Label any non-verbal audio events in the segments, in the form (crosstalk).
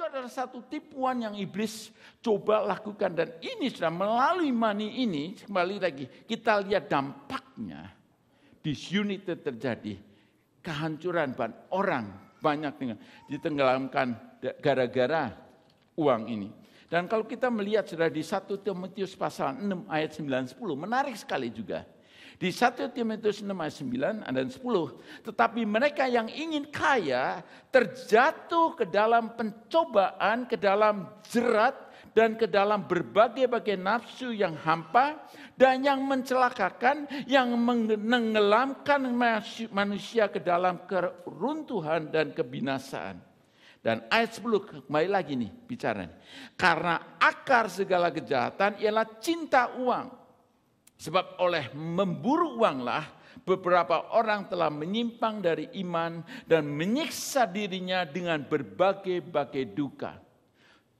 Itu adalah satu tipuan yang iblis coba lakukan. Dan ini sudah melalui mani ini, kembali lagi, kita lihat dampaknya. Disunited terjadi. Kehancuran ban orang banyak dengan ditenggelamkan gara-gara uang ini. Dan kalau kita melihat sudah di 1 Timotius pasal 6 ayat 9 10 menarik sekali juga. Di 1 Timotius 6 ayat 9 dan 10. Tetapi mereka yang ingin kaya terjatuh ke dalam pencobaan, ke dalam jerat, dan ke dalam berbagai-bagai nafsu yang hampa dan yang mencelakakan, yang menenggelamkan manusia ke dalam keruntuhan dan kebinasaan. Dan ayat 10 kembali lagi nih bicara. Karena akar segala kejahatan ialah cinta uang Sebab oleh memburu uanglah beberapa orang telah menyimpang dari iman dan menyiksa dirinya dengan berbagai-bagai duka.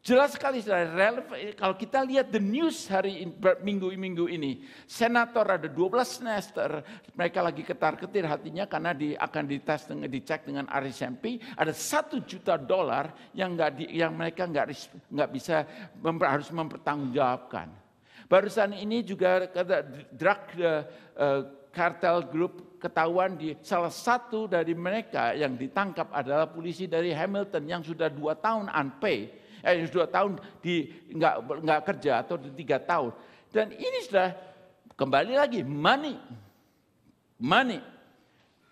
Jelas sekali relevan kalau kita lihat the news hari minggu-minggu ini, senator ada 12 senator, mereka lagi ketar-ketir hatinya karena di, akan dites dicek dengan RSMP, ada satu juta dolar yang nggak yang mereka nggak nggak bisa memper, harus mempertanggungjawabkan. Barusan ini juga kata drug uh, uh, kartel group ketahuan di salah satu dari mereka yang ditangkap adalah polisi dari Hamilton yang sudah dua tahun unpaid, eh dua tahun di nggak nggak kerja atau di tiga tahun. Dan ini sudah kembali lagi money, money.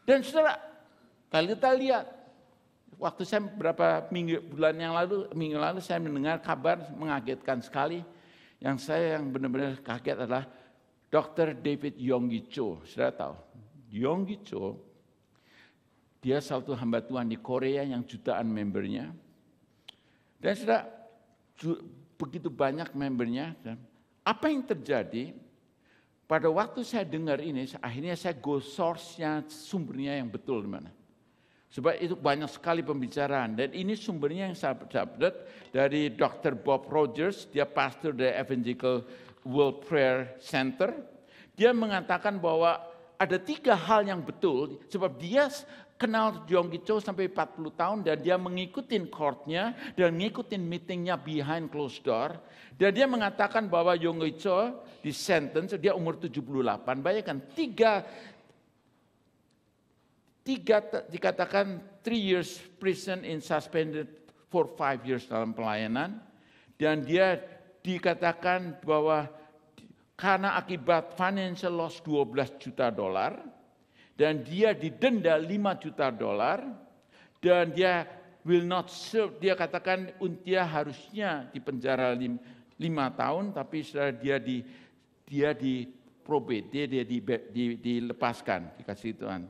Dan setelah kali kita lihat waktu saya beberapa minggu bulan yang lalu minggu lalu saya mendengar kabar mengagetkan sekali yang saya yang benar-benar kaget adalah Dr. David Yonggi Cho. sudah tahu, Yonggi Cho, dia satu hamba Tuhan di Korea yang jutaan membernya. Dan sudah begitu banyak membernya. Dan apa yang terjadi? Pada waktu saya dengar ini, akhirnya saya go source-nya, sumbernya yang betul di mana. Sebab itu banyak sekali pembicaraan dan ini sumbernya yang saya dapat dari Dr. Bob Rogers, dia pastor dari Evangelical World Prayer Center. Dia mengatakan bahwa ada tiga hal yang betul sebab dia kenal Jong Cho sampai 40 tahun dan dia mengikuti courtnya dan mengikuti meetingnya behind closed door dan dia mengatakan bahwa Jong Cho di sentence dia umur 78 bayangkan tiga tiga dikatakan three years prison in suspended for five years dalam pelayanan dan dia dikatakan bahwa karena akibat financial loss 12 juta dolar dan dia didenda 5 juta dolar dan dia will not serve dia katakan untia harusnya dipenjara lima tahun tapi setelah dia di dia di probate dia, dia di, di, dilepaskan dikasih Tuhan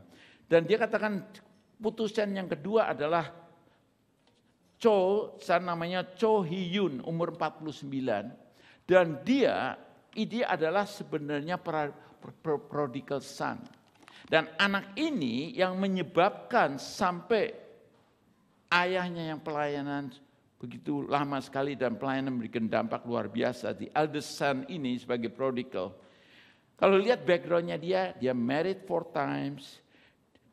dan dia katakan putusan yang kedua adalah Cho, saya namanya Cho Hyun, umur 49. Dan dia, ini adalah sebenarnya pra, pra, prodigal son. Dan anak ini yang menyebabkan sampai ayahnya yang pelayanan begitu lama sekali dan pelayanan memberikan dampak luar biasa. Di eldest son ini sebagai prodigal. Kalau lihat backgroundnya dia, dia married four times,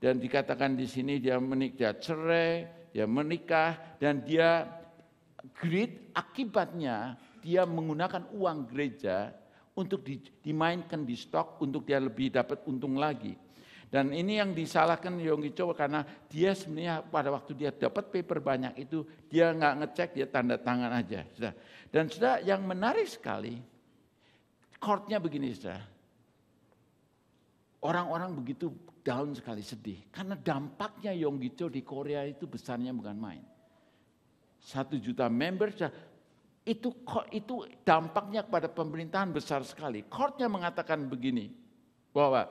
dan dikatakan di sini dia menikah cerai, dia menikah dan dia greed akibatnya dia menggunakan uang gereja untuk di, dimainkan di stok untuk dia lebih dapat untung lagi. Dan ini yang disalahkan Yonggi Cho karena dia sebenarnya pada waktu dia dapat paper banyak itu dia nggak ngecek dia tanda tangan aja. Sudah. Dan sudah yang menarik sekali courtnya begini sudah. Orang-orang begitu down sekali, sedih. Karena dampaknya Yonggicho di Korea itu besarnya bukan main. Satu juta member, itu itu dampaknya kepada pemerintahan besar sekali. Courtnya mengatakan begini, bahwa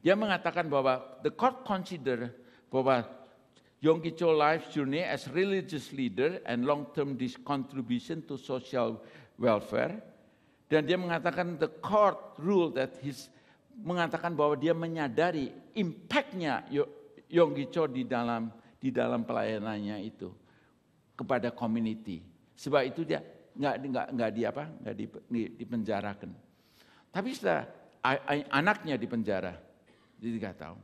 dia mengatakan bahwa the court consider bahwa Yonggicho life journey as religious leader and long term contribution to social welfare. Dan dia mengatakan the court ruled that his mengatakan bahwa dia menyadari impactnya Yonggi Cho di dalam di dalam pelayanannya itu kepada community. Sebab itu dia nggak nggak nggak di apa nggak di, dipenjarakan. Tapi setelah anaknya dipenjara jadi tidak tahu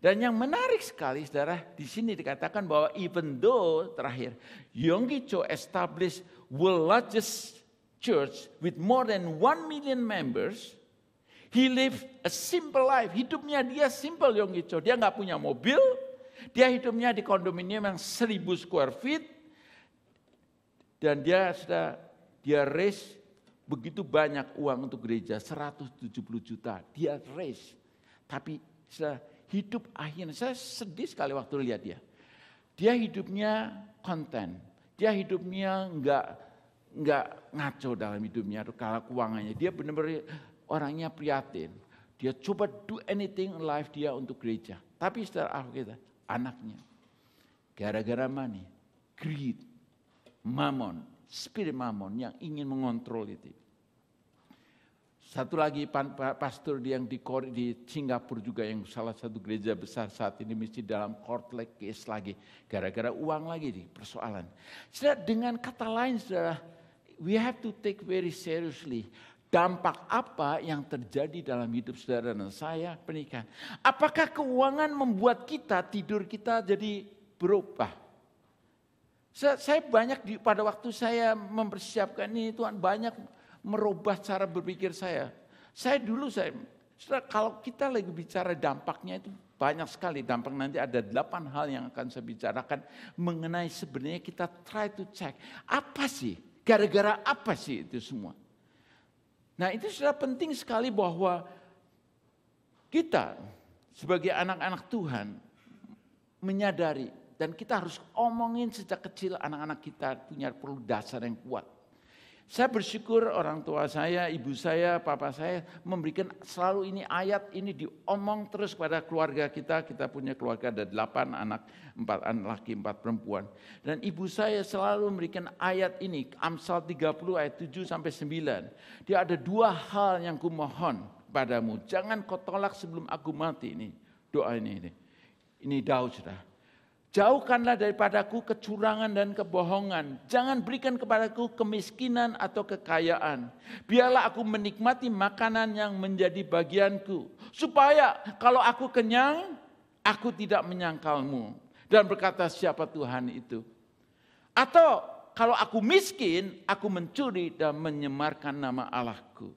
Dan yang menarik sekali saudara, di sini dikatakan bahwa even though terakhir, Yonggi Cho established world largest church with more than one million members, He live a simple life. Hidupnya dia simple Yong Icho. Dia nggak punya mobil. Dia hidupnya di kondominium yang seribu square feet. Dan dia sudah dia raise begitu banyak uang untuk gereja 170 juta. Dia raise. Tapi sudah hidup akhirnya saya sedih sekali waktu lihat dia. Dia hidupnya konten. Dia hidupnya nggak nggak ngaco dalam hidupnya kalau keuangannya. Dia benar-benar orangnya prihatin. Dia coba do anything in life dia untuk gereja. Tapi setelah kita anaknya. Gara-gara money, greed, mamon, spirit mamon yang ingin mengontrol itu. Satu lagi pastor yang di, di Singapura juga yang salah satu gereja besar saat ini mesti dalam court like case lagi. Gara-gara uang lagi di persoalan. Sudah dengan kata lain saudara, we have to take very seriously dampak apa yang terjadi dalam hidup saudara dan saya pernikahan. Apakah keuangan membuat kita tidur kita jadi berubah? Saya, banyak di, pada waktu saya mempersiapkan ini Tuhan banyak merubah cara berpikir saya. Saya dulu saya setelah, kalau kita lagi bicara dampaknya itu banyak sekali dampak nanti ada delapan hal yang akan saya bicarakan mengenai sebenarnya kita try to check apa sih gara-gara apa sih itu semua Nah itu sudah penting sekali bahwa kita sebagai anak-anak Tuhan menyadari dan kita harus omongin sejak kecil anak-anak kita punya perlu dasar yang kuat. Saya bersyukur orang tua saya, ibu saya, papa saya memberikan selalu ini ayat ini diomong terus kepada keluarga kita. Kita punya keluarga ada delapan anak, empat anak laki, empat perempuan. Dan ibu saya selalu memberikan ayat ini, Amsal 30 ayat 7 sampai 9. Dia ada dua hal yang kumohon padamu. Jangan kau tolak sebelum aku mati ini. Doa ini. Ini, ini Daud sudah Jauhkanlah daripadaku kecurangan dan kebohongan. Jangan berikan kepadaku kemiskinan atau kekayaan. Biarlah aku menikmati makanan yang menjadi bagianku. Supaya kalau aku kenyang, aku tidak menyangkalmu. Dan berkata siapa Tuhan itu. Atau kalau aku miskin, aku mencuri dan menyemarkan nama Allahku.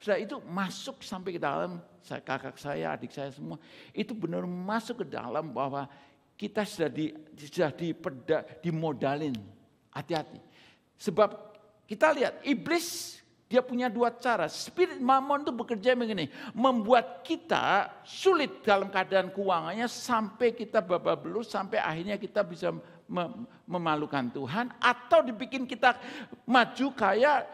Sudah itu masuk sampai ke dalam saya, kakak saya, adik saya semua. Itu benar masuk ke dalam bahwa kita sudah di sudah dipeda, dimodalin. Hati-hati. Sebab kita lihat iblis dia punya dua cara. Spirit mamon itu bekerja begini, membuat kita sulit dalam keadaan keuangannya sampai kita babak belur, sampai akhirnya kita bisa memalukan Tuhan atau dibikin kita maju kaya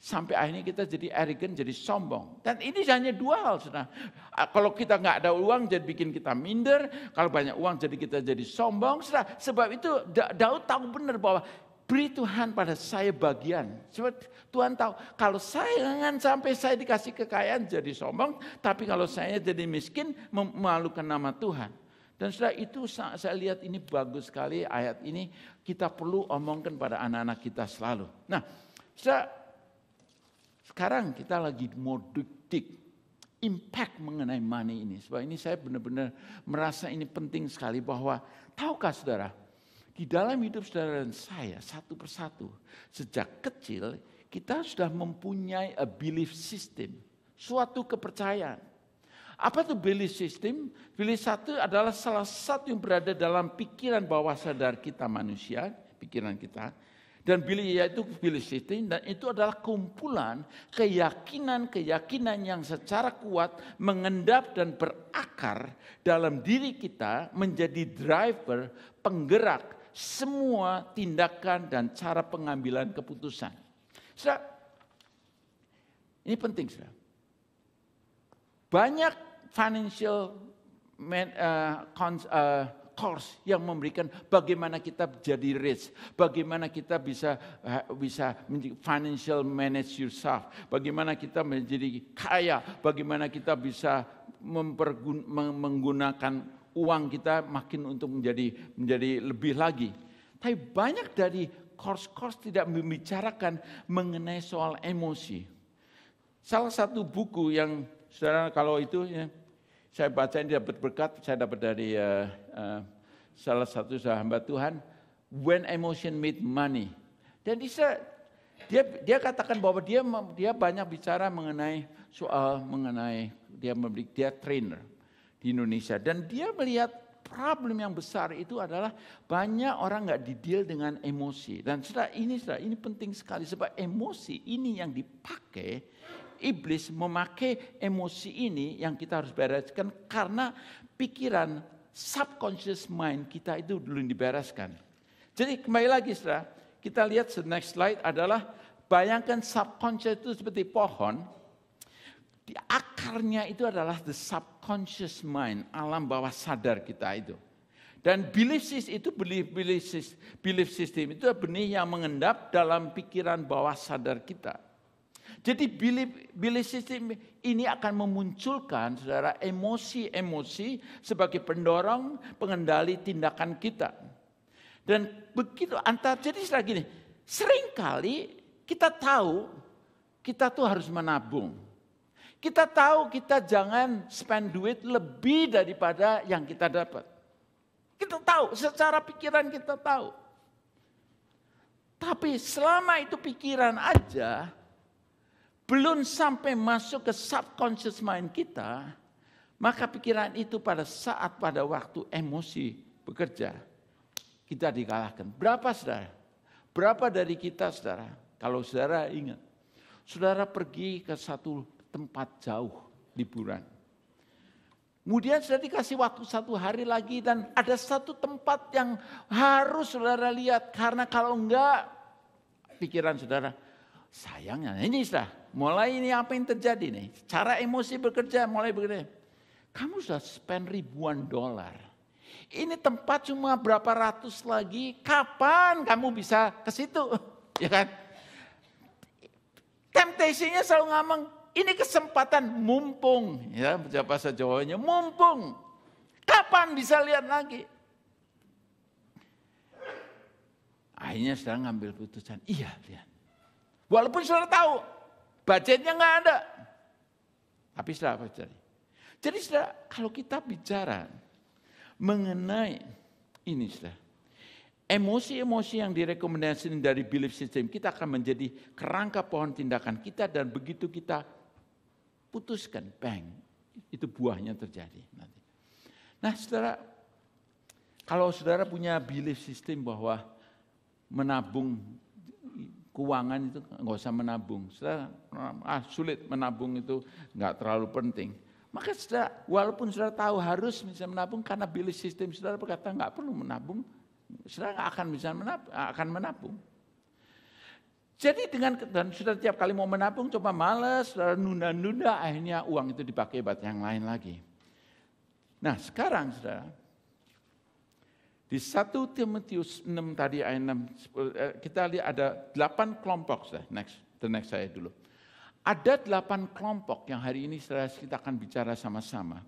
Sampai akhirnya kita jadi arrogant, jadi sombong. Dan ini hanya dua hal. Sudah. Ah, kalau kita nggak ada uang jadi bikin kita minder. Kalau banyak uang jadi kita jadi sombong. Sudah. Sebab itu Daud tahu benar bahwa beri Tuhan pada saya bagian. Sebab Tuhan tahu kalau saya jangan sampai saya dikasih kekayaan jadi sombong. Tapi kalau saya jadi miskin memalukan nama Tuhan. Dan setelah itu saya lihat ini bagus sekali ayat ini kita perlu omongkan pada anak-anak kita selalu. Nah, setelah sekarang kita lagi mau detik impact mengenai money ini. Sebab ini saya benar-benar merasa ini penting sekali bahwa tahukah saudara, di dalam hidup saudara dan saya satu persatu sejak kecil kita sudah mempunyai a belief system, suatu kepercayaan. Apa itu belief system? Belief satu adalah salah satu yang berada dalam pikiran bawah sadar kita manusia, pikiran kita. Dan billy itu Billy dan itu adalah kumpulan keyakinan-keyakinan yang secara kuat mengendap dan berakar dalam diri kita menjadi driver, penggerak semua tindakan dan cara pengambilan keputusan. ini penting saudara. Banyak financial man, uh, cons, uh, course yang memberikan bagaimana kita jadi rich, bagaimana kita bisa bisa financial manage yourself, bagaimana kita menjadi kaya, bagaimana kita bisa menggunakan uang kita makin untuk menjadi menjadi lebih lagi. Tapi banyak dari course-course tidak membicarakan mengenai soal emosi. Salah satu buku yang saudara kalau itu ya, saya baca ini dapat berkat, saya dapat dari uh, uh, salah satu sahabat Tuhan, when emotion meet money. Dan bisa dia dia katakan bahwa dia dia banyak bicara mengenai soal mengenai dia memberi dia trainer di Indonesia dan dia melihat problem yang besar itu adalah banyak orang nggak dideal dengan emosi dan setelah ini setelah ini penting sekali sebab emosi ini yang dipakai iblis memakai emosi ini yang kita harus bereskan karena pikiran subconscious mind kita itu belum dibereskan. Jadi kembali lagi setelah kita lihat the next slide adalah bayangkan subconscious itu seperti pohon. Di akarnya itu adalah the subconscious mind, alam bawah sadar kita itu. Dan belief system itu belief, belief, belief system itu benih yang mengendap dalam pikiran bawah sadar kita. Jadi belief, belief system ini akan memunculkan saudara emosi-emosi sebagai pendorong pengendali tindakan kita. Dan begitu antar jadi saudara gini, seringkali kita tahu kita tuh harus menabung. Kita tahu kita jangan spend duit lebih daripada yang kita dapat. Kita tahu, secara pikiran kita tahu. Tapi selama itu pikiran aja, belum sampai masuk ke subconscious mind kita, maka pikiran itu pada saat pada waktu emosi bekerja kita dikalahkan. Berapa saudara? Berapa dari kita saudara? Kalau saudara ingat, saudara pergi ke satu tempat jauh liburan. Kemudian sudah dikasih waktu satu hari lagi dan ada satu tempat yang harus saudara lihat karena kalau enggak pikiran saudara Sayangnya, ini sudah mulai ini apa yang terjadi nih. Cara emosi bekerja mulai begini Kamu sudah spend ribuan dolar. Ini tempat cuma berapa ratus lagi, kapan kamu bisa ke situ? (laughs) Ya kan? Temptasinya selalu ngomong, ini kesempatan mumpung. Ya, berapa sejauhnya mumpung. Kapan bisa lihat lagi? Akhirnya sedang ngambil putusan iya lihat Walaupun saudara tahu, budgetnya nggak ada. Tapi saudara apa terjadi? Jadi saudara, kalau kita bicara mengenai ini saudara, emosi-emosi yang direkomendasikan dari belief system, kita akan menjadi kerangka pohon tindakan kita dan begitu kita putuskan, bang, itu buahnya terjadi nanti. Nah saudara, kalau saudara punya belief system bahwa menabung keuangan itu nggak usah menabung. sudah ah sulit menabung itu nggak terlalu penting. Maka sudah walaupun sudah tahu harus bisa menabung karena bilis sistem sudah berkata nggak perlu menabung, sudah nggak akan bisa menabung, akan menabung. Jadi dengan dan sudah tiap kali mau menabung coba males, sudah nunda-nunda akhirnya uang itu dipakai buat yang lain lagi. Nah sekarang sudah. Di 1 Timotius 6 tadi ayat 6 eh, kita lihat ada 8 kelompok sudah. Next, the next saya dulu. Ada 8 kelompok yang hari ini kita akan bicara sama-sama.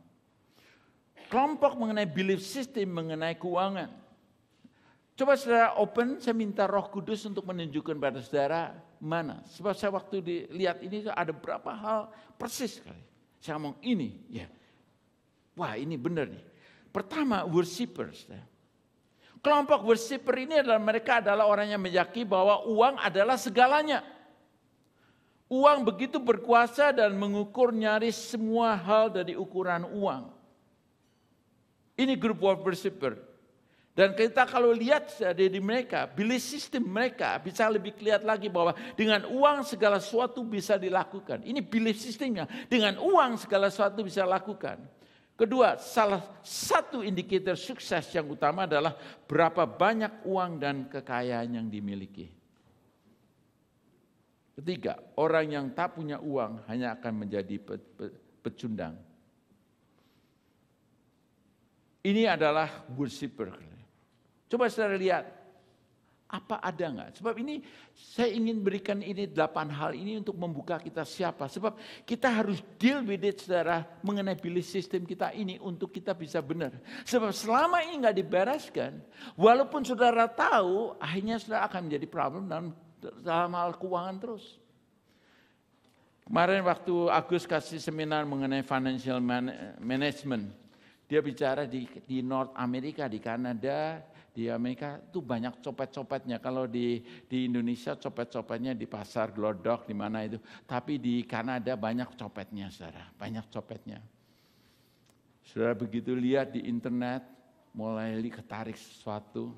Kelompok mengenai belief system mengenai keuangan. Coba saudara open, saya minta roh kudus untuk menunjukkan pada saudara mana. Sebab saya waktu dilihat ini ada berapa hal persis kali Saya ngomong ini, ya. Wah ini benar nih. Pertama, worshippers. Ya. Kelompok worshipper ini adalah mereka adalah orang yang meyakini bahwa uang adalah segalanya. Uang begitu berkuasa dan mengukur nyaris semua hal dari ukuran uang. Ini grup of worshipper. Dan kita kalau lihat dari mereka, belief sistem mereka bisa lebih kelihatan lagi bahwa dengan uang segala sesuatu bisa dilakukan. Ini belief sistemnya. Dengan uang segala sesuatu bisa dilakukan. Kedua, salah satu indikator sukses yang utama adalah berapa banyak uang dan kekayaan yang dimiliki. Ketiga, orang yang tak punya uang hanya akan menjadi pe pe pecundang. Ini adalah worshipper. Coba saudara lihat, apa ada nggak? Sebab ini saya ingin berikan ini delapan hal ini untuk membuka kita siapa. Sebab kita harus deal with it saudara mengenai belief system kita ini untuk kita bisa benar. Sebab selama ini nggak dibereskan, walaupun saudara tahu, akhirnya saudara akan menjadi problem dalam, dalam hal keuangan terus. Kemarin waktu Agus kasih seminar mengenai financial man, management, dia bicara di, di North Amerika, di Kanada, di Amerika itu banyak copet-copetnya. Kalau di di Indonesia copet-copetnya di pasar Glodok di mana itu, tapi di Kanada banyak copetnya, Saudara, banyak copetnya. Saudara begitu lihat di internet mulai li ketarik sesuatu.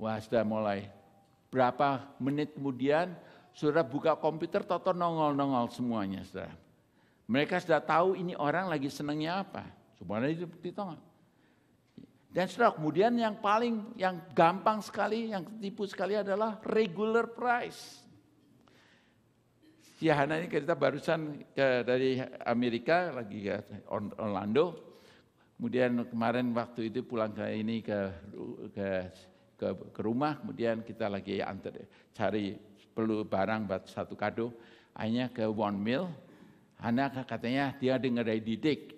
Wah, sudah mulai. Berapa menit kemudian Saudara buka komputer toto nongol-nongol semuanya, Saudara. Mereka sudah tahu ini orang lagi senangnya apa. Sebenarnya itu ditolak. Dan setelah kemudian yang paling yang gampang sekali, yang tipu sekali adalah regular price. Si ya, Hana ini kita barusan ya, dari Amerika lagi ya, Orlando. Kemudian kemarin waktu itu pulang ke ini ke ke ke, ke rumah, kemudian kita lagi antar cari perlu barang buat satu kado. Hanya ke One Mill, Hana katanya dia dengar dari Didik,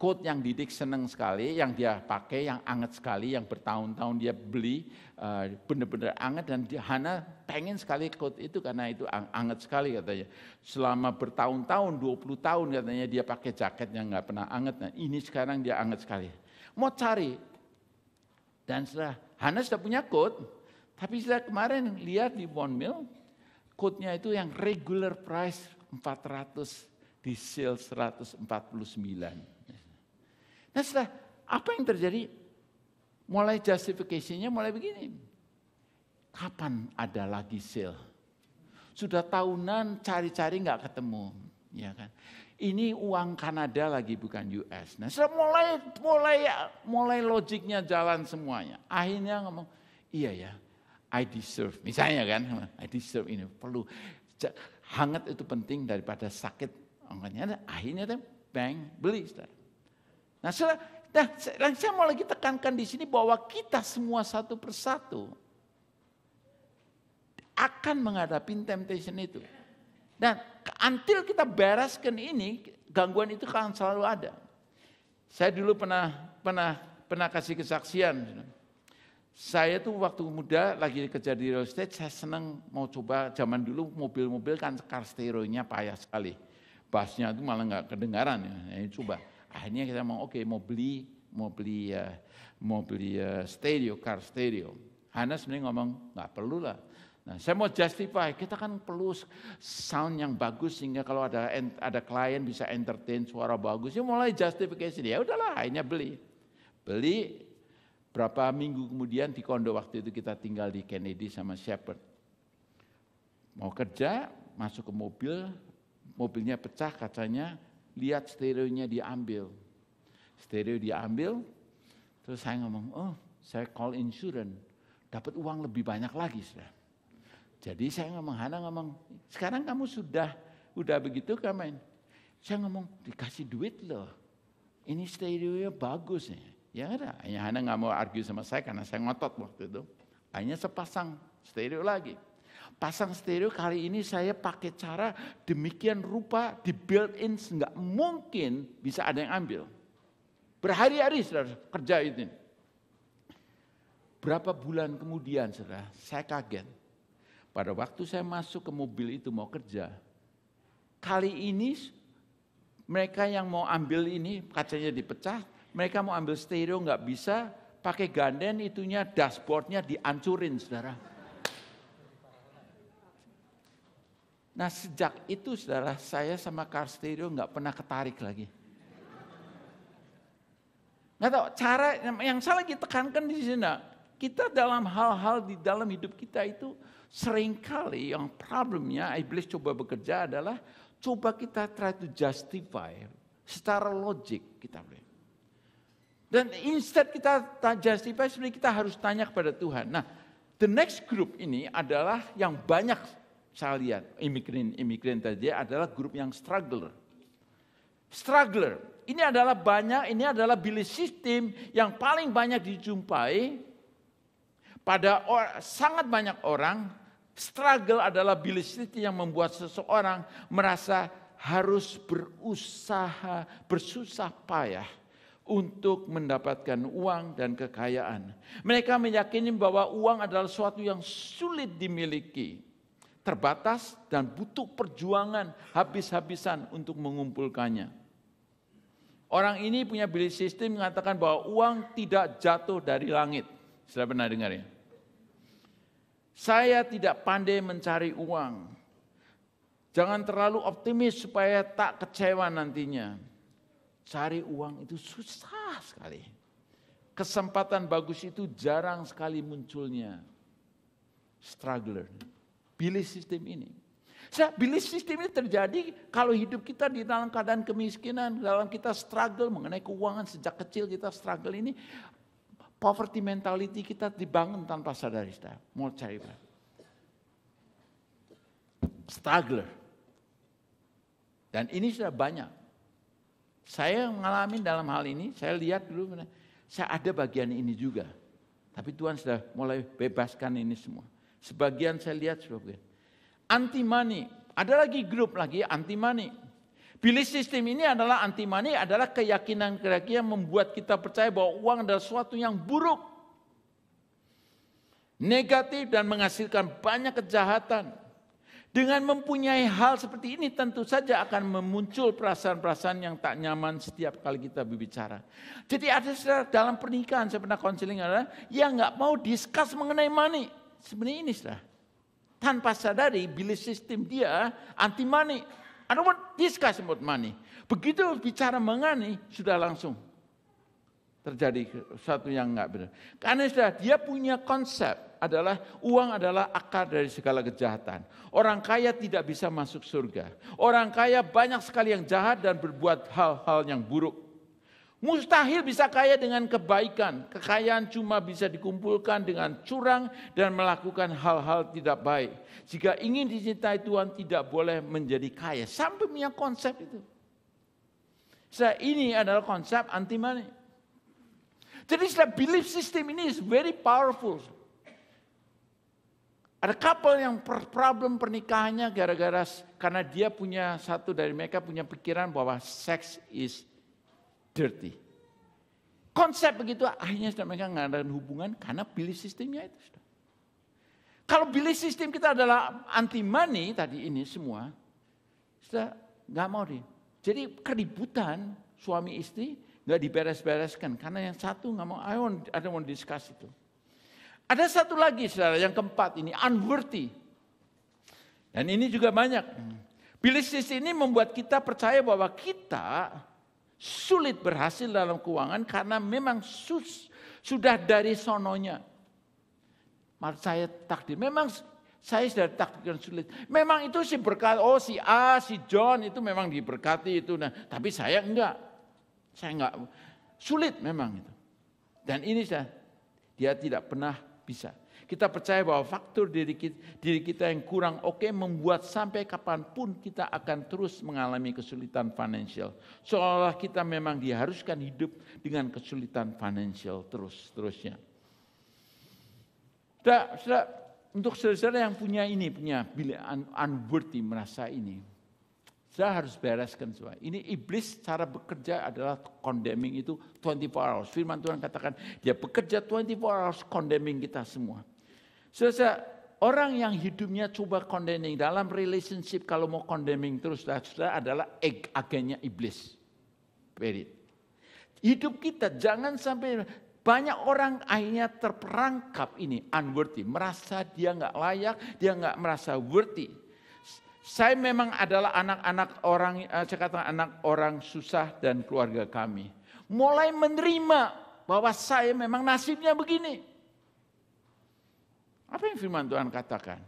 quote yang Didik seneng sekali, yang dia pakai, yang anget sekali, yang bertahun-tahun dia beli, eh, benar-benar anget dan Hana pengen sekali quote itu karena itu anget sekali katanya. Selama bertahun-tahun, 20 tahun katanya dia pakai jaket yang nggak pernah anget, nah ini sekarang dia anget sekali. Mau cari, dan setelah Hana sudah punya quote, tapi setelah kemarin lihat di Bonmil, quote-nya itu yang regular price 400 di sale 149. Nah setelah apa yang terjadi? Mulai justifikasinya mulai begini. Kapan ada lagi sale? Sudah tahunan cari-cari nggak -cari ketemu, ya kan? Ini uang Kanada lagi bukan US. Nah, setelah mulai mulai mulai logiknya jalan semuanya. Akhirnya ngomong, iya ya, I deserve. Misalnya kan, I deserve ini perlu hangat itu penting daripada sakit. Akhirnya akhirnya bang beli. setelah. Nah, saya, nah, saya mau lagi tekankan di sini bahwa kita semua satu persatu akan menghadapi temptation itu. Dan until kita bereskan ini, gangguan itu akan selalu ada. Saya dulu pernah pernah pernah kasih kesaksian. Saya tuh waktu muda lagi kerja di real estate, saya senang mau coba zaman dulu mobil-mobil kan car nya payah sekali. bassnya itu malah nggak kedengaran ya, ini ya coba. Akhirnya kita mau oke okay, mau beli mau beli uh, mau beli uh, stereo car stereo. Hana sebenarnya ngomong nggak perlu lah. Nah, saya mau justify, kita kan perlu sound yang bagus sehingga kalau ada ada klien bisa entertain suara bagus. Ya mulai justification ya udahlah akhirnya beli. Beli berapa minggu kemudian di kondo waktu itu kita tinggal di Kennedy sama Shepard. Mau kerja, masuk ke mobil, mobilnya pecah kacanya, lihat stereonya diambil. Stereo diambil, terus saya ngomong, oh saya call insurance, dapat uang lebih banyak lagi sudah. Jadi saya ngomong, Hana ngomong, sekarang kamu sudah, udah begitu kamen. Saya ngomong, dikasih duit loh. Ini stereonya bagus ya. Ya ada, hanya Hana nggak mau argue sama saya karena saya ngotot waktu itu. Hanya sepasang stereo lagi. Pasang stereo kali ini saya pakai cara demikian rupa di built-in nggak mungkin bisa ada yang ambil. Berhari-hari saudara kerja ini, Berapa bulan kemudian saudara, saya kaget. Pada waktu saya masuk ke mobil itu mau kerja, kali ini mereka yang mau ambil ini kacanya dipecah, mereka mau ambil stereo nggak bisa, pakai ganden itunya dashboardnya dihancurin saudara. Nah sejak itu saudara saya sama car stereo nggak pernah ketarik lagi. Nggak tahu cara yang saya lagi tekankan di sini. Nah, kita dalam hal-hal di dalam hidup kita itu seringkali yang problemnya iblis coba bekerja adalah coba kita try to justify secara logik kita boleh. Dan instead kita justify sebenarnya kita harus tanya kepada Tuhan. Nah, the next group ini adalah yang banyak saya lihat imigran-imigran tadi adalah grup yang struggler. Struggler, ini adalah banyak, ini adalah bilis sistem yang paling banyak dijumpai pada or, sangat banyak orang. Struggle adalah bilis sistem yang membuat seseorang merasa harus berusaha, bersusah payah untuk mendapatkan uang dan kekayaan. Mereka meyakini bahwa uang adalah sesuatu yang sulit dimiliki terbatas dan butuh perjuangan habis-habisan untuk mengumpulkannya. Orang ini punya belief system mengatakan bahwa uang tidak jatuh dari langit. Sudah pernah dengar ya? Saya tidak pandai mencari uang. Jangan terlalu optimis supaya tak kecewa nantinya. Cari uang itu susah sekali. Kesempatan bagus itu jarang sekali munculnya. Struggler. Pilih sistem ini. Saya pilih sistem ini terjadi kalau hidup kita di dalam keadaan kemiskinan, dalam kita struggle mengenai keuangan sejak kecil kita struggle ini, poverty mentality kita dibangun tanpa sadar kita. Mau cari Struggler. Dan ini sudah banyak. Saya mengalami dalam hal ini, saya lihat dulu, saya ada bagian ini juga. Tapi Tuhan sudah mulai bebaskan ini semua. Sebagian saya lihat sebagian. Anti money. Ada lagi grup lagi anti money. pilih sistem ini adalah anti money adalah keyakinan-keyakinan yang membuat kita percaya bahwa uang adalah sesuatu yang buruk. Negatif dan menghasilkan banyak kejahatan. Dengan mempunyai hal seperti ini tentu saja akan memuncul perasaan-perasaan yang tak nyaman setiap kali kita berbicara. Jadi ada dalam pernikahan saya pernah konseling adalah yang nggak mau diskus mengenai money sebenarnya ini sudah tanpa sadari bila sistem dia anti money. I don't want discuss about money. Begitu bicara mengani sudah langsung terjadi satu yang nggak benar. Karena sudah dia punya konsep adalah uang adalah akar dari segala kejahatan. Orang kaya tidak bisa masuk surga. Orang kaya banyak sekali yang jahat dan berbuat hal-hal yang buruk. Mustahil bisa kaya dengan kebaikan. Kekayaan cuma bisa dikumpulkan dengan curang dan melakukan hal-hal tidak baik. Jika ingin dicintai Tuhan tidak boleh menjadi kaya. Sampai punya konsep itu. Saya ini adalah konsep anti money. Jadi setelah belief system ini is very powerful. Ada couple yang problem pernikahannya gara-gara karena dia punya satu dari mereka punya pikiran bahwa seks is dirty. Konsep begitu akhirnya sudah mereka nggak hubungan karena pilih sistemnya itu. Sudah. Kalau pilih sistem kita adalah anti money tadi ini semua, sudah nggak mau deh. Jadi keributan suami istri nggak diberes-bereskan karena yang satu nggak mau, I want, I don't want discuss itu. Ada satu lagi saudara yang keempat ini unworthy. Dan ini juga banyak. Pilih sistem ini membuat kita percaya bahwa kita sulit berhasil dalam keuangan karena memang sus, sudah dari sononya. Maksud saya takdir. Memang saya sudah takdirkan sulit. Memang itu si berkat, oh si A, si John itu memang diberkati itu. Nah, tapi saya enggak. Saya enggak. Sulit memang itu. Dan ini saya, dia tidak pernah bisa. Kita percaya bahwa faktor diri kita, diri kita yang kurang oke okay membuat sampai kapanpun kita akan terus mengalami kesulitan finansial. Seolah kita memang diharuskan hidup dengan kesulitan finansial terus-terusnya. Tidak, tidak, untuk saudara yang punya ini, punya bila un unworthy merasa ini, saya harus bereskan semua. Ini iblis cara bekerja adalah condemning itu 24 hours. Firman Tuhan katakan dia bekerja 24 hours condemning kita semua. Saudara, orang yang hidupnya coba condemning dalam relationship kalau mau condemning terus saudara adalah ag agennya iblis. berit Hidup kita jangan sampai banyak orang akhirnya terperangkap ini unworthy, merasa dia nggak layak, dia nggak merasa worthy. Saya memang adalah anak-anak orang, eh, saya kata anak orang susah dan keluarga kami. Mulai menerima bahwa saya memang nasibnya begini. Apa yang firman Tuhan katakan?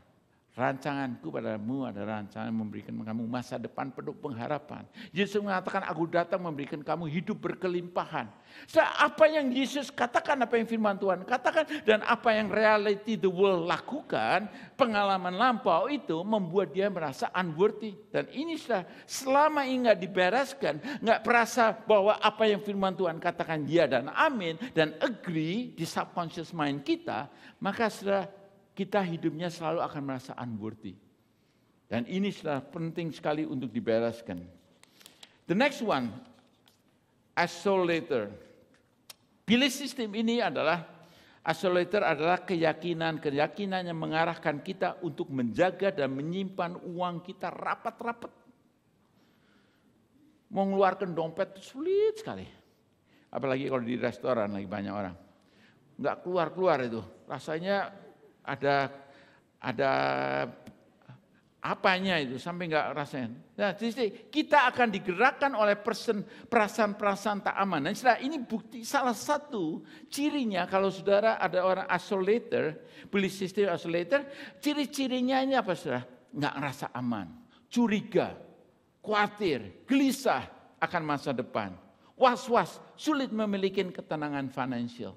Rancanganku padamu adalah rancangan memberikan kamu masa depan penuh pengharapan. Yesus mengatakan, aku datang memberikan kamu hidup berkelimpahan. So, apa yang Yesus katakan, apa yang firman Tuhan katakan, dan apa yang reality the world lakukan, pengalaman lampau itu membuat dia merasa unworthy. Dan ini sudah selama ini nggak dibereskan, nggak perasa bahwa apa yang firman Tuhan katakan ya dan amin, dan agree di subconscious mind kita, maka sudah kita hidupnya selalu akan merasa unworthy. Dan ini sudah penting sekali untuk dibereskan. The next one, isolator. Pilih sistem ini adalah isolator adalah keyakinan-keyakinan yang mengarahkan kita untuk menjaga dan menyimpan uang kita rapat-rapat. Mau ngeluarkan dompet sulit sekali. Apalagi kalau di restoran lagi banyak orang. Nggak keluar-keluar itu. Rasanya ada ada apanya itu sampai nggak rasain. Nah, jadi kita akan digerakkan oleh persen, perasaan-perasaan tak aman. Dan nah, setelah ini bukti salah satu cirinya kalau saudara ada orang isolator, beli sistem isolator, ciri-cirinya ini apa saudara? Nggak ngerasa aman, curiga, khawatir, gelisah akan masa depan, was-was, sulit memiliki ketenangan finansial.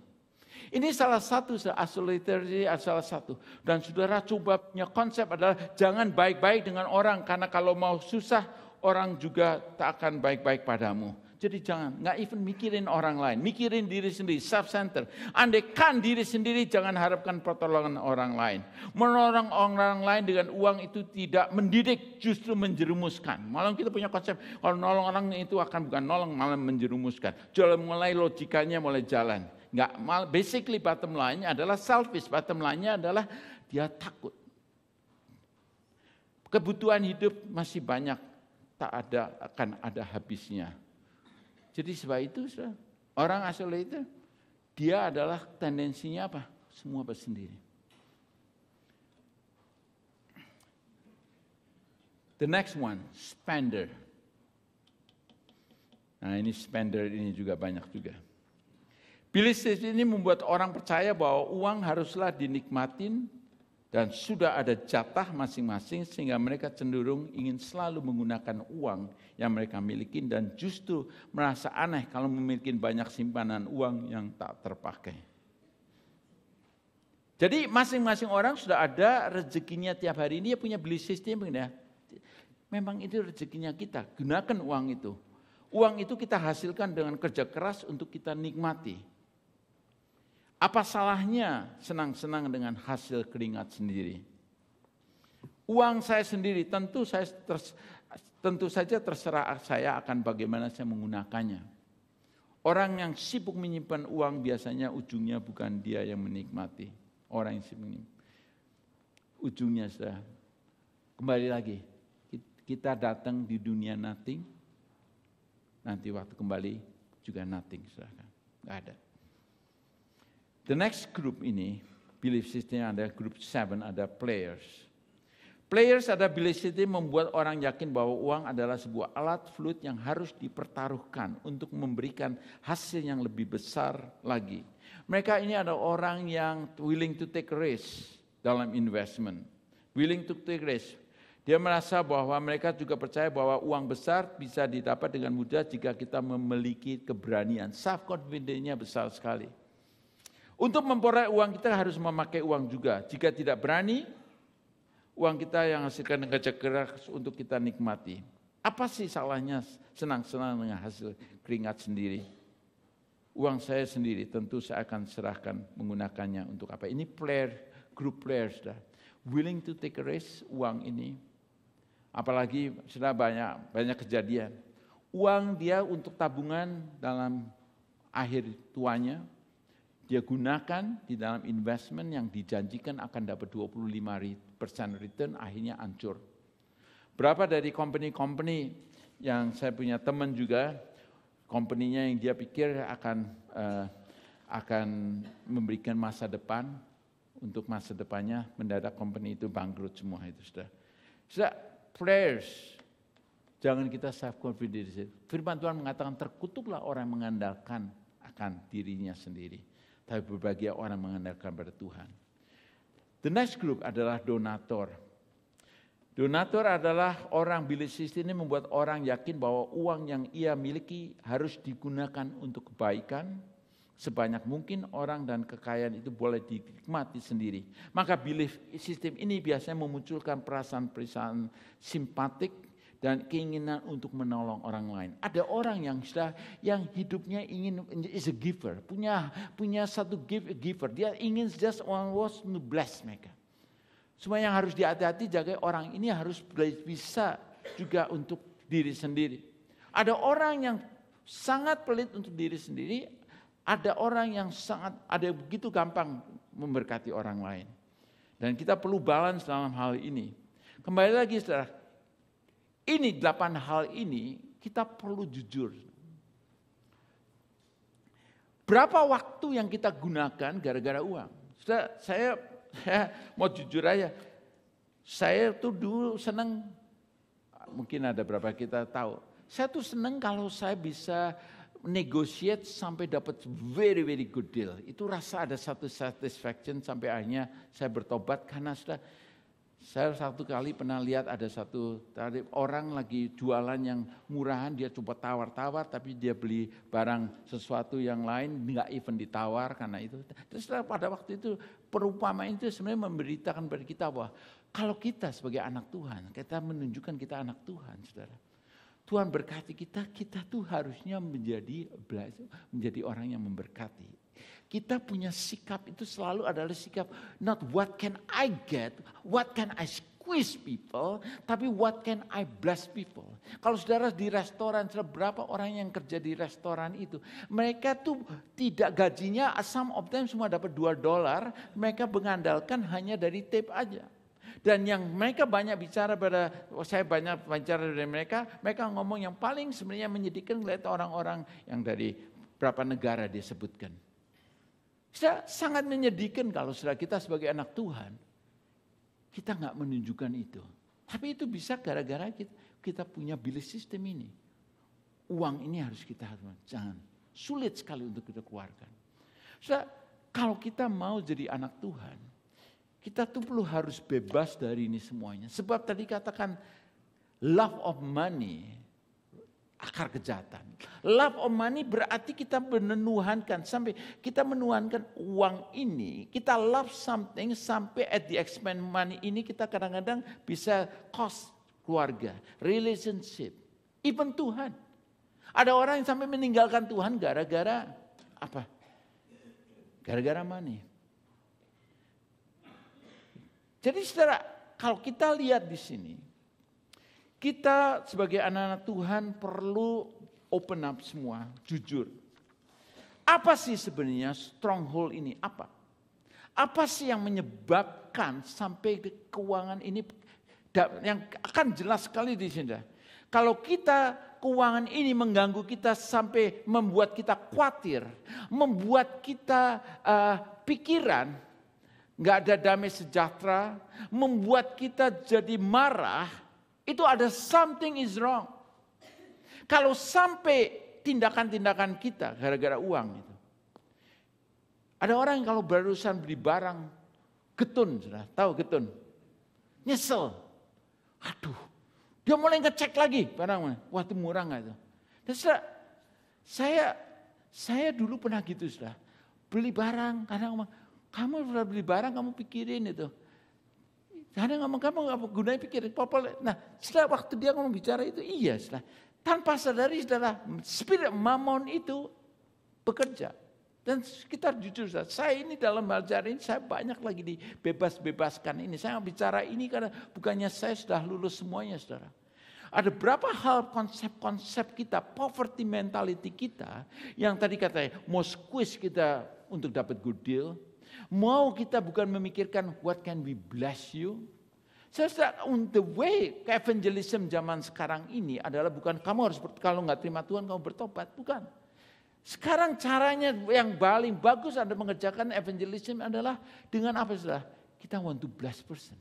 Ini salah satu asoliterasi ah, salah satu. Dan saudara coba punya konsep adalah jangan baik-baik dengan orang karena kalau mau susah orang juga tak akan baik-baik padamu. Jadi jangan, nggak even mikirin orang lain, mikirin diri sendiri, self center. Andaikan diri sendiri jangan harapkan pertolongan orang lain. Menolong orang lain dengan uang itu tidak mendidik, justru menjerumuskan. Malam kita punya konsep kalau nolong orang itu akan bukan nolong, malah menjerumuskan. Jalan mulai logikanya mulai jalan nggak mal. Basically bottom line-nya adalah selfish. Bottom line-nya adalah dia takut. Kebutuhan hidup masih banyak, tak ada akan ada habisnya. Jadi sebab itu orang asal itu dia adalah tendensinya apa? Semua bersendiri. The next one, spender. Nah ini spender ini juga banyak juga. Bilistis ini membuat orang percaya bahwa uang haruslah dinikmatin dan sudah ada jatah masing-masing sehingga mereka cenderung ingin selalu menggunakan uang yang mereka miliki dan justru merasa aneh kalau memiliki banyak simpanan uang yang tak terpakai. Jadi masing-masing orang sudah ada rezekinya tiap hari ini ya punya beli sistem ya. Memang itu rezekinya kita, gunakan uang itu. Uang itu kita hasilkan dengan kerja keras untuk kita nikmati. Apa salahnya senang-senang dengan hasil keringat sendiri? Uang saya sendiri tentu saya tentu saja terserah saya akan bagaimana saya menggunakannya. Orang yang sibuk menyimpan uang biasanya ujungnya bukan dia yang menikmati. Orang yang sibuk menyimpan. Ujungnya sudah kembali lagi. Kita datang di dunia nothing, nanti waktu kembali juga nothing. Tidak Gak ada. The next group ini, belief system ada group 7, ada players. Players ada belief system membuat orang yakin bahwa uang adalah sebuah alat flute yang harus dipertaruhkan untuk memberikan hasil yang lebih besar lagi. Mereka ini ada orang yang willing to take risk dalam investment. Willing to take risk. Dia merasa bahwa mereka juga percaya bahwa uang besar bisa didapat dengan mudah jika kita memiliki keberanian. Self confidence-nya besar sekali. Untuk memperoleh uang kita harus memakai uang juga. Jika tidak berani, uang kita yang hasilkan kerja keras untuk kita nikmati. Apa sih salahnya senang-senang dengan hasil keringat sendiri? Uang saya sendiri tentu saya akan serahkan menggunakannya untuk apa? Ini player, group players dah. Willing to take a risk uang ini. Apalagi sudah banyak banyak kejadian. Uang dia untuk tabungan dalam akhir tuanya, dia gunakan di dalam investment yang dijanjikan akan dapat 25% return akhirnya hancur. Berapa dari company-company yang saya punya teman juga, company yang dia pikir akan uh, akan memberikan masa depan untuk masa depannya mendadak company itu bangkrut semua itu sudah. Sudah prayers Jangan kita self confidence. Firman Tuhan mengatakan terkutuklah orang yang mengandalkan akan dirinya sendiri tapi berbagi orang mengandalkan pada Tuhan. The next group adalah donator. Donator adalah orang bilik sistem ini membuat orang yakin bahwa uang yang ia miliki harus digunakan untuk kebaikan, sebanyak mungkin orang dan kekayaan itu boleh dinikmati sendiri. Maka belief sistem ini biasanya memunculkan perasaan-perasaan simpatik dan keinginan untuk menolong orang lain. Ada orang yang sudah yang hidupnya ingin is a giver, punya punya satu give giver. Dia ingin just one was to bless mereka. Semua yang harus dihati-hati jaga orang ini harus bisa juga untuk diri sendiri. Ada orang yang sangat pelit untuk diri sendiri, ada orang yang sangat ada begitu gampang memberkati orang lain. Dan kita perlu balance dalam hal ini. Kembali lagi saudara, ini delapan hal ini kita perlu jujur. Berapa waktu yang kita gunakan gara-gara uang? saya, saya mau jujur aja. Saya tuh dulu seneng, mungkin ada berapa kita tahu. Saya tuh seneng kalau saya bisa negotiate sampai dapat very very good deal. Itu rasa ada satu satisfaction sampai akhirnya saya bertobat karena sudah saya satu kali pernah lihat ada satu orang lagi jualan yang murahan, dia coba tawar-tawar tapi dia beli barang sesuatu yang lain, nggak even ditawar karena itu. Terus pada waktu itu perumpamaan itu sebenarnya memberitakan pada kita bahwa kalau kita sebagai anak Tuhan, kita menunjukkan kita anak Tuhan, saudara. Tuhan berkati kita, kita tuh harusnya menjadi menjadi orang yang memberkati kita punya sikap itu selalu adalah sikap not what can I get, what can I squeeze people, tapi what can I bless people. Kalau saudara di restoran, seberapa orang yang kerja di restoran itu. Mereka tuh tidak gajinya, some of them semua dapat 2 dolar, mereka mengandalkan hanya dari tape aja. Dan yang mereka banyak bicara pada, oh, saya banyak bicara dari mereka, mereka ngomong yang paling sebenarnya menyedihkan melihat orang-orang yang dari berapa negara disebutkan saya sangat menyedihkan kalau saudara kita sebagai anak Tuhan, kita nggak menunjukkan itu. Tapi itu bisa gara-gara kita, kita punya bilis sistem ini. Uang ini harus kita harus jangan sulit sekali untuk kita keluarkan. Saudara, kalau kita mau jadi anak Tuhan, kita tuh perlu harus bebas dari ini semuanya. Sebab tadi katakan love of money akar kejahatan. Love of money berarti kita menuhankan sampai kita menuhankan uang ini, kita love something sampai at the expense money ini kita kadang-kadang bisa cost keluarga, relationship, even Tuhan. Ada orang yang sampai meninggalkan Tuhan gara-gara apa? Gara-gara money. Jadi saudara, kalau kita lihat di sini, kita sebagai anak-anak Tuhan perlu open up semua, jujur. Apa sih sebenarnya stronghold ini? Apa? Apa sih yang menyebabkan sampai keuangan ini yang akan jelas sekali di sini. Kalau kita keuangan ini mengganggu kita sampai membuat kita khawatir, membuat kita uh, pikiran nggak ada damai sejahtera, membuat kita jadi marah, itu ada something is wrong. Kalau sampai tindakan-tindakan kita gara-gara uang itu. Ada orang yang kalau barusan beli barang getun, sudah tahu getun. Nyesel. Aduh, dia mulai ngecek lagi barangnya. Wah, itu murah nggak itu? Dan saya saya dulu pernah gitu sudah. Beli barang, karena ngomong, kamu sudah beli barang, kamu pikirin itu karena ngomong kamu nggak gunanya pikirin popol. Nah, setelah waktu dia ngomong bicara itu iya, setelah tanpa sadari setelah spirit mamon itu bekerja. Dan kita jujur saja. saya ini dalam belajar ini saya banyak lagi dibebas-bebaskan ini. Saya bicara ini karena bukannya saya sudah lulus semuanya saudara. Ada berapa hal konsep-konsep kita, poverty mentality kita yang tadi katanya mau squeeze kita untuk dapat good deal, Mau kita bukan memikirkan what can we bless you? Saudara, on the way ke evangelism zaman sekarang ini adalah bukan kamu harus kalau nggak terima Tuhan kamu bertobat, bukan. Sekarang caranya yang paling bagus Anda mengerjakan evangelism adalah dengan apa sudah? Kita want to bless person.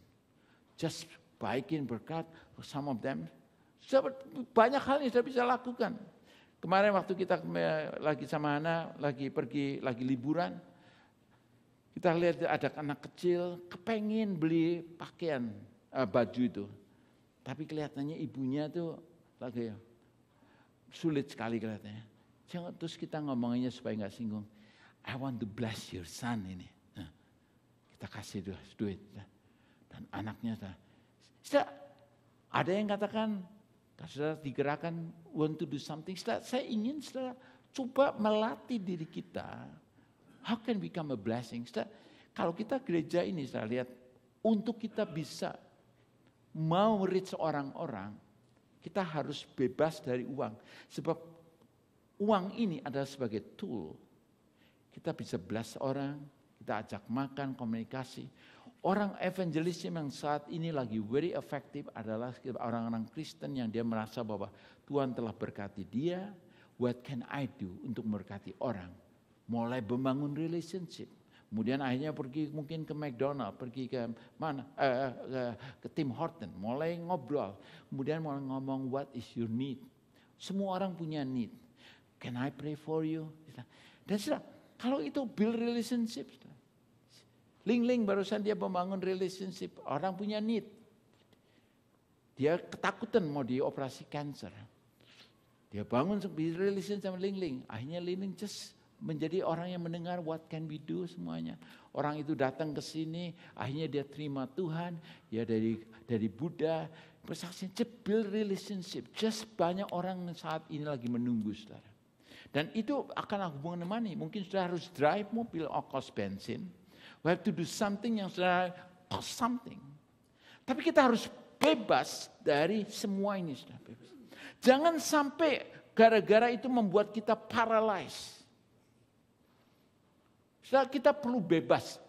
Just baikin berkat for some of them. Banyak hal yang sudah bisa lakukan. Kemarin waktu kita lagi sama anak, lagi pergi, lagi liburan, kita lihat ada anak kecil kepengen beli pakaian uh, baju itu. Tapi kelihatannya ibunya tuh lagi sulit sekali kelihatannya. Jangan terus kita ngomongnya supaya nggak singgung. I want to bless your son ini. Nah, kita kasih duit. Nah. Dan anaknya sudah, ada yang katakan, saudara digerakkan want to do something. Setelah saya ingin setelah coba melatih diri kita How can become a blessing? Setelah, kalau kita gereja ini saya lihat untuk kita bisa mau reach seorang orang kita harus bebas dari uang. Sebab uang ini adalah sebagai tool. Kita bisa bless orang, kita ajak makan, komunikasi. Orang evangelism yang saat ini lagi very effective adalah orang-orang Kristen yang dia merasa bahwa Tuhan telah berkati dia, what can I do untuk memberkati orang mulai membangun relationship. Kemudian akhirnya pergi mungkin ke McDonald, pergi ke mana, eh, eh, ke, ke Tim Horton, mulai ngobrol. Kemudian mulai ngomong what is your need. Semua orang punya need. Can I pray for you? Dan sudah, kalau itu build relationship. Ling-ling barusan dia membangun relationship. Orang punya need. Dia ketakutan mau dioperasi cancer. Dia bangun relationship sama Ling-ling. Akhirnya Ling-ling just menjadi orang yang mendengar what can we do semuanya. Orang itu datang ke sini, akhirnya dia terima Tuhan, ya dari dari Buddha. Bersaksi, build relationship. Just banyak orang saat ini lagi menunggu saudara. Dan itu akan aku hubungan money. Mungkin sudah harus drive mobil or oh, cost bensin. We have to do something yang sudah oh, cost something. Tapi kita harus bebas dari semua ini saudara. Bebas. Jangan sampai gara-gara itu membuat kita paralyzed setelah kita perlu bebas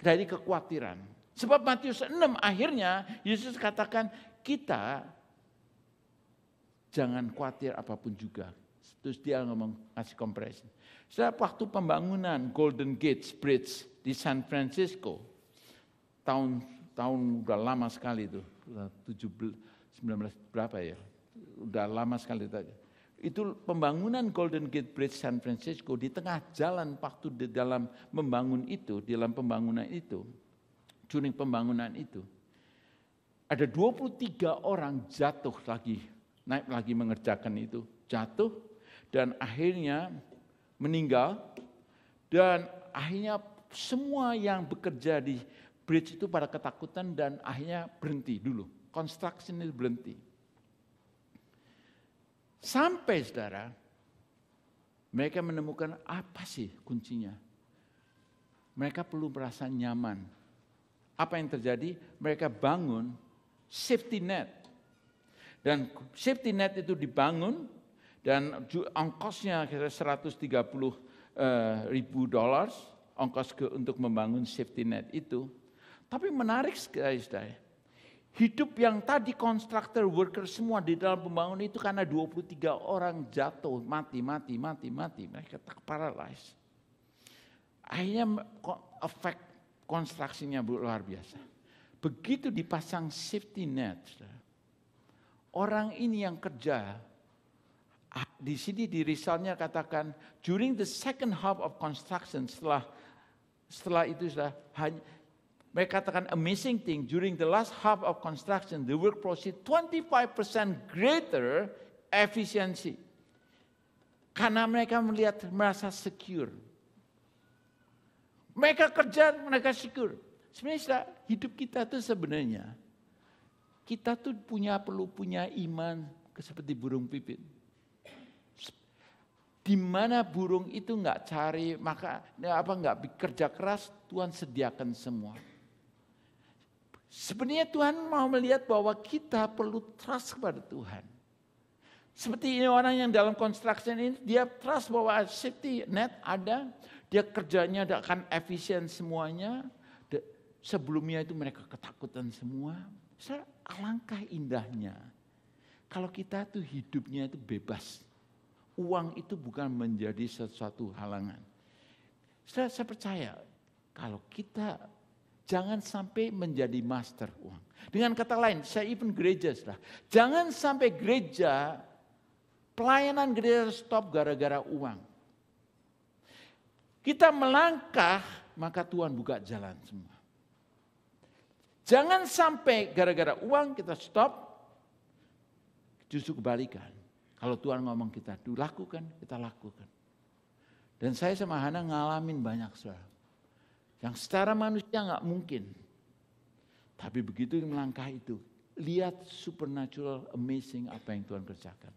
dari kekhawatiran. Sebab Matius 6 akhirnya Yesus katakan kita jangan khawatir apapun juga. Terus dia ngomong kasih kompresi. Setelah waktu pembangunan Golden Gate Bridge di San Francisco tahun tahun udah lama sekali itu, 17 19 berapa ya? Udah lama sekali tadi itu pembangunan Golden Gate Bridge San Francisco di tengah jalan waktu di dalam membangun itu, di dalam pembangunan itu, during pembangunan itu, ada 23 orang jatuh lagi, naik lagi mengerjakan itu, jatuh dan akhirnya meninggal dan akhirnya semua yang bekerja di bridge itu pada ketakutan dan akhirnya berhenti dulu. Construction itu berhenti. Sampai saudara, mereka menemukan apa sih kuncinya. Mereka perlu merasa nyaman. Apa yang terjadi? Mereka bangun safety net. Dan safety net itu dibangun dan ongkosnya kira 130 eh, ribu dolar ongkos ke, untuk membangun safety net itu. Tapi menarik sekali, saudara. Hidup yang tadi konstruktor worker semua di dalam pembangunan itu karena 23 orang jatuh, mati, mati, mati, mati. Mereka terparalyzed. Akhirnya efek konstruksinya luar biasa. Begitu dipasang safety net, orang ini yang kerja, ah, di sini di risalnya katakan, during the second half of construction setelah setelah itu sudah hanya mereka katakan amazing thing during the last half of construction the work proceed 25% greater efficiency. Karena mereka melihat merasa secure. Mereka kerja mereka secure. Sebenarnya hidup kita tuh sebenarnya kita tuh punya perlu punya iman seperti burung pipit. Di mana burung itu nggak cari maka apa nggak kerja keras Tuhan sediakan semua. Sebenarnya Tuhan mau melihat bahwa kita perlu trust kepada Tuhan. Seperti ini orang yang dalam construction ini, dia trust bahwa safety net ada, dia kerjanya akan efisien semuanya. Sebelumnya itu mereka ketakutan semua. Saya alangkah indahnya kalau kita tuh hidupnya itu bebas. Uang itu bukan menjadi sesuatu halangan. saya percaya kalau kita Jangan sampai menjadi master uang. Dengan kata lain, saya even gereja sudah. Jangan sampai gereja, pelayanan gereja stop gara-gara uang. Kita melangkah, maka Tuhan buka jalan semua. Jangan sampai gara-gara uang kita stop, justru kebalikan. Kalau Tuhan ngomong kita, lakukan, kita lakukan. Dan saya sama Hana ngalamin banyak soal. Yang secara manusia nggak mungkin. Tapi begitu melangkah itu, lihat supernatural amazing apa yang Tuhan kerjakan.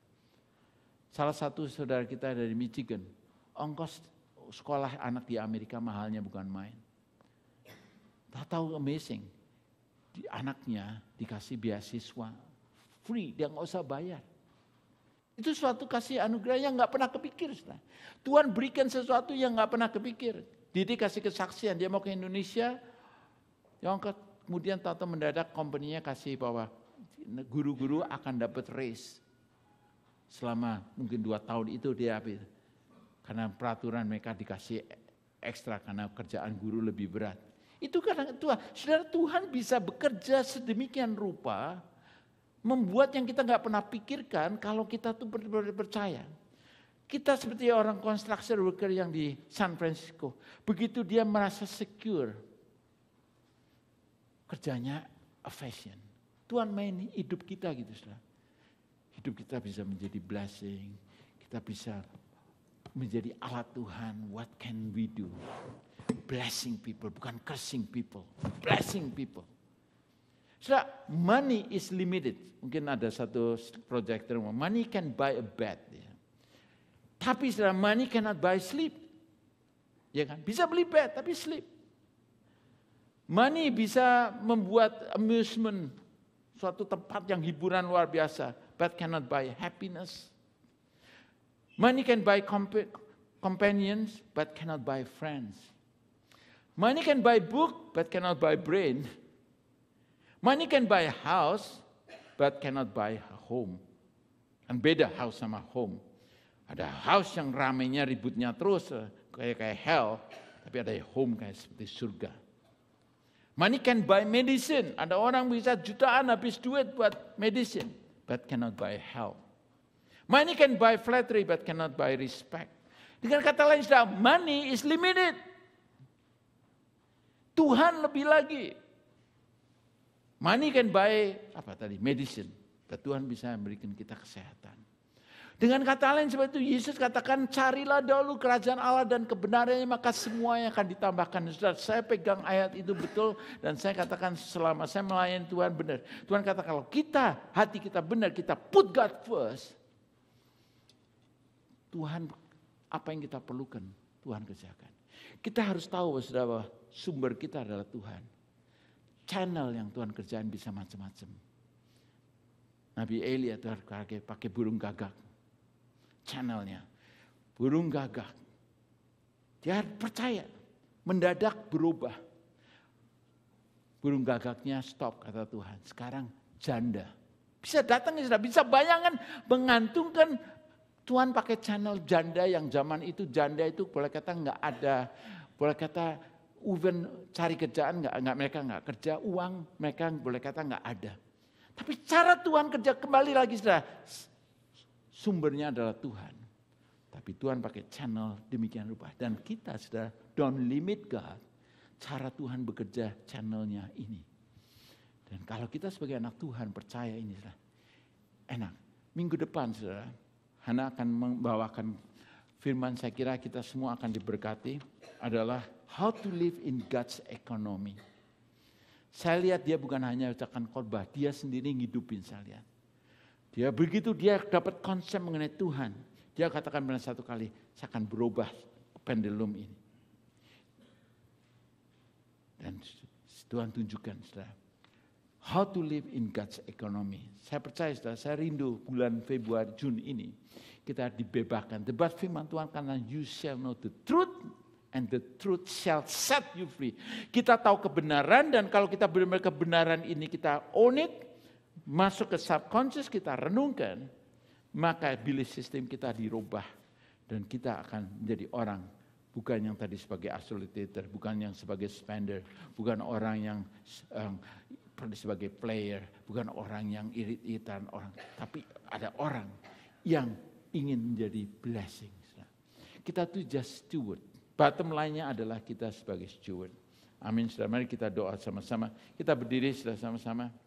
Salah satu saudara kita dari Michigan, ongkos sekolah anak di Amerika mahalnya bukan main. Tak tahu amazing, di anaknya dikasih beasiswa free, dia nggak usah bayar. Itu suatu kasih anugerah yang nggak pernah kepikir. Tuhan berikan sesuatu yang nggak pernah kepikir. Didi kasih kesaksian, dia mau ke Indonesia, yang Kemudian tato mendadak kompeninya kasih bahwa guru-guru akan dapat raise selama mungkin dua tahun itu dia habis. Karena peraturan mereka dikasih ekstra karena kerjaan guru lebih berat. Itu karena Tuhan, saudara Tuhan bisa bekerja sedemikian rupa membuat yang kita nggak pernah pikirkan kalau kita tuh benar-benar percaya. Kita seperti orang construction worker yang di San Francisco. Begitu dia merasa secure, kerjanya a fashion. Tuhan main hidup kita gitu Sudah. Hidup kita bisa menjadi blessing, kita bisa menjadi alat Tuhan. What can we do? Blessing people, bukan cursing people. Blessing people. Sudah, money is limited. Mungkin ada satu projector money can buy a bed. Ya. Tapi saudara, money cannot buy sleep. Ya kan? Bisa beli bed, tapi sleep. Money bisa membuat amusement, suatu tempat yang hiburan luar biasa, but cannot buy happiness. Money can buy comp- companions, but cannot buy friends. Money can buy book, but cannot buy brain. Money can buy house, but cannot buy a home. Kan beda house sama home. Ada house yang ramainya ributnya terus eh, kayak kayak hell, tapi ada home kayak seperti surga. Money can buy medicine. Ada orang bisa jutaan habis duit buat medicine, but cannot buy hell. Money can buy flattery, but cannot buy respect. Dengan kata lain, sudah money is limited. Tuhan lebih lagi. Money can buy apa tadi? Medicine. Tapi Tuhan bisa memberikan kita kesehatan. Dengan kata lain seperti itu Yesus katakan carilah dahulu kerajaan Allah dan kebenarannya maka semuanya akan ditambahkan. Saudara, saya pegang ayat itu betul dan saya katakan selama saya melayani Tuhan benar. Tuhan kata kalau kita hati kita benar, kita put God first. Tuhan apa yang kita perlukan, Tuhan kerjakan. Kita harus tahu saudara bahwa sumber kita adalah Tuhan. Channel yang Tuhan kerjain bisa macam-macam. Nabi Elia itu pakai burung gagak channelnya. Burung gagak. Dia percaya. Mendadak berubah. Burung gagaknya stop kata Tuhan. Sekarang janda. Bisa datang, bisa, bisa bayangkan mengantungkan Tuhan pakai channel janda yang zaman itu janda itu boleh kata nggak ada, boleh kata even cari kerjaan nggak nggak mereka nggak kerja uang mereka boleh kata nggak ada. Tapi cara Tuhan kerja kembali lagi sudah sumbernya adalah Tuhan. Tapi Tuhan pakai channel demikian rupa. Dan kita sudah don't limit God. Cara Tuhan bekerja channelnya ini. Dan kalau kita sebagai anak Tuhan percaya ini sudah enak. Minggu depan saudara, Hana akan membawakan firman saya kira kita semua akan diberkati adalah how to live in God's economy. Saya lihat dia bukan hanya ucapkan khotbah, dia sendiri ngidupin saya lihat. Dia begitu dia dapat konsep mengenai Tuhan. Dia katakan pada satu kali, saya akan berubah pendulum ini. Dan Tuhan tunjukkan, saudara, how to live in God's economy. Saya percaya, saudara, saya rindu bulan Februari, Juni ini, kita dibebaskan. Debat firman Tuhan karena you shall know the truth and the truth shall set you free. Kita tahu kebenaran dan kalau kita benar-benar kebenaran ini kita own it, masuk ke subconscious kita renungkan, maka belief sistem kita dirubah dan kita akan menjadi orang bukan yang tadi sebagai facilitator, bukan yang sebagai spender, bukan orang yang um, sebagai player, bukan orang yang irit-iritan orang, tapi ada orang yang ingin menjadi blessing. Kita tuh just steward. Bottom line-nya adalah kita sebagai steward. Amin. Sudah mari kita doa sama-sama. Kita berdiri sudah sama-sama.